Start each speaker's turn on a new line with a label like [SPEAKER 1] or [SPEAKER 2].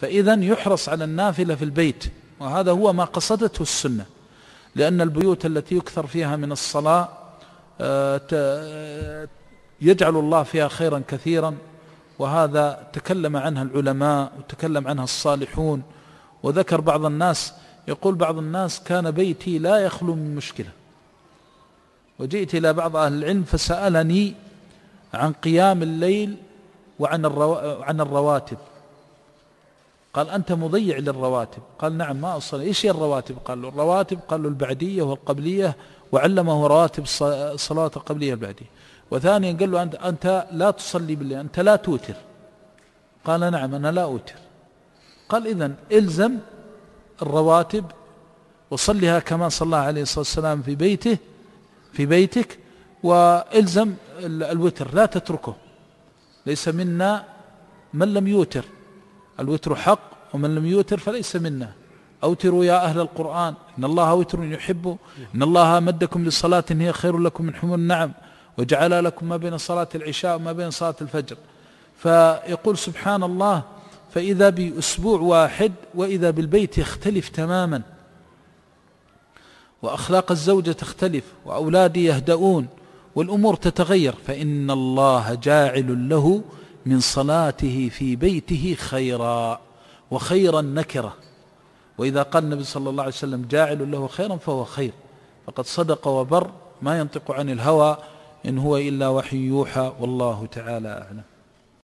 [SPEAKER 1] فإذا يحرص على النافلة في البيت وهذا هو ما قصدته السنة لأن البيوت التي يكثر فيها من الصلاة آه، يجعل الله فيها خيرا كثيرا وهذا تكلم عنها العلماء وتكلم عنها الصالحون وذكر بعض الناس يقول بعض الناس كان بيتي لا يخلو من مشكلة وجئت إلى بعض أهل العلم فسألني عن قيام الليل وعن الرو... عن الرواتب قال أنت مضيع للرواتب قال نعم ما أصلي إيش هي الرواتب قال له الرواتب قال له البعدية والقبلية وعلمه رواتب الصلاة القبلية البعدية وثانيا قال له أنت, أنت لا تصلي بالليل أنت لا توتر قال نعم أنا لا أوتر قال إذا إلزم الرواتب وصلها كما صلى عليه الصلاة والسلام في بيته في بيتك وإلزم الوتر لا تتركه ليس منا من لم يوتر الوتر حق ومن لم يوتر فليس منا أوتروا يا أهل القرآن إن الله وتر يحب إن الله مدكم للصلاة إن هي خير لكم من حمر النعم وجعل لكم ما بين صلاة العشاء وما بين صلاة الفجر فيقول سبحان الله فإذا بأسبوع واحد وإذا بالبيت يختلف تماما وأخلاق الزوجة تختلف وأولادي يهدؤون والأمور تتغير فإن الله جاعل له من صلاته في بيته خيرا وخيرا نكره وإذا قال النبي صلى الله عليه وسلم جاعل له خيرا فهو خير فقد صدق وبر ما ينطق عن الهوى إن هو إلا وحي يوحى والله تعالى أعلم